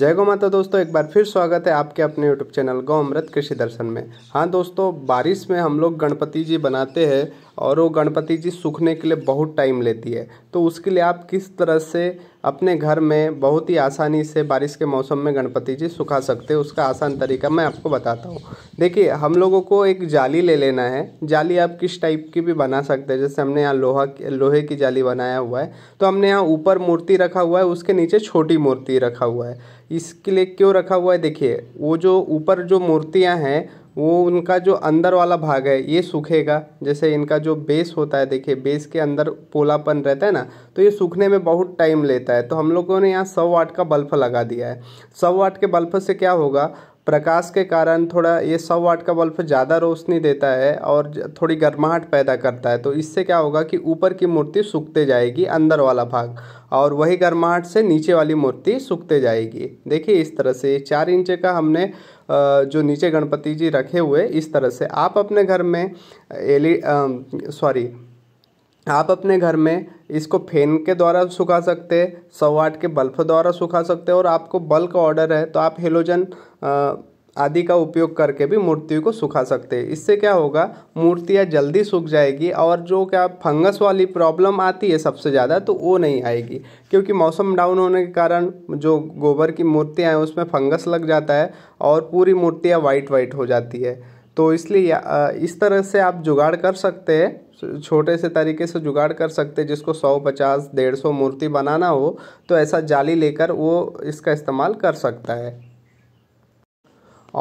जय गौ माता दोस्तों एक बार फिर स्वागत है आपके अपने यूट्यूब चैनल गौ अमृत कृषि दर्शन में हाँ दोस्तों बारिश में हम लोग गणपति जी बनाते हैं और वो गणपति जी सूखने के लिए बहुत टाइम लेती है तो उसके लिए आप किस तरह से अपने घर में बहुत ही आसानी से बारिश के मौसम में गणपति जी सुखा सकते हैं उसका आसान तरीका मैं आपको बताता हूँ देखिए हम लोगों को एक जाली ले लेना है जाली आप किस टाइप की भी बना सकते हैं जैसे हमने यहाँ लोहा लोहे की जाली बनाया हुआ है तो हमने यहाँ ऊपर मूर्ति रखा हुआ है उसके नीचे छोटी मूर्ति रखा हुआ है इसके लिए क्यों रखा हुआ है देखिए वो जो ऊपर जो मूर्तियाँ हैं वो उनका जो अंदर वाला भाग है ये सूखेगा जैसे इनका जो बेस होता है देखिए बेस के अंदर पोलापन रहता है ना तो ये सूखने में बहुत टाइम लेता है तो हम लोगों ने यहाँ सौ वाट का बल्ब लगा दिया है सौ वाट के बल्ब से क्या होगा प्रकाश के कारण थोड़ा ये सौ वाट का बल्ब ज़्यादा रोशनी देता है और थोड़ी गर्माहट पैदा करता है तो इससे क्या होगा कि ऊपर की मूर्ति सूखते जाएगी अंदर वाला भाग और वही गर्माहट से नीचे वाली मूर्ति सूखते जाएगी देखिए इस तरह से चार इंच का हमने जो नीचे गणपति जी रखे हुए इस तरह से आप अपने घर में एल सॉरी आप अपने घर में इसको फैन के द्वारा सुखा सकते हैं सौ वाट के बल्ब द्वारा सुखा सकते हैं और आपको बल्क ऑर्डर है तो आप हेलोजन आदि का उपयोग करके भी मूर्ति को सुखा सकते हैं इससे क्या होगा मूर्तियाँ जल्दी सूख जाएगी और जो क्या फंगस वाली प्रॉब्लम आती है सबसे ज़्यादा तो वो नहीं आएगी क्योंकि मौसम डाउन होने के कारण जो गोबर की मूर्तियाँ हैं उसमें फंगस लग जाता है और पूरी मूर्तियाँ वाइट वाइट हो जाती है तो इसलिए इस तरह से आप जुगाड़ कर सकते हैं छोटे से तरीके से जुगाड़ कर सकते हैं जिसको सौ पचास डेढ़ सौ मूर्ति बनाना हो तो ऐसा जाली लेकर वो इसका इस्तेमाल कर सकता है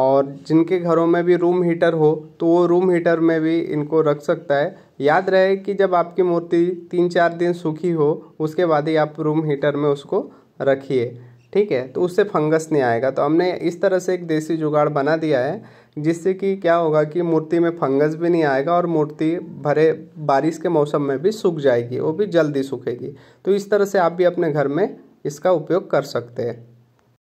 और जिनके घरों में भी रूम हीटर हो तो वो रूम हीटर में भी इनको रख सकता है याद रहे कि जब आपकी मूर्ति तीन चार दिन सूखी हो उसके बाद ही आप रूम हीटर में उसको रखिए ठीक है तो उससे फंगस नहीं आएगा तो हमने इस तरह से एक देसी जुगाड़ बना दिया है जिससे कि क्या होगा कि मूर्ति में फंगस भी नहीं आएगा और मूर्ति भरे बारिश के मौसम में भी सूख जाएगी वो भी जल्दी सूखेगी तो इस तरह से आप भी अपने घर में इसका उपयोग कर सकते हैं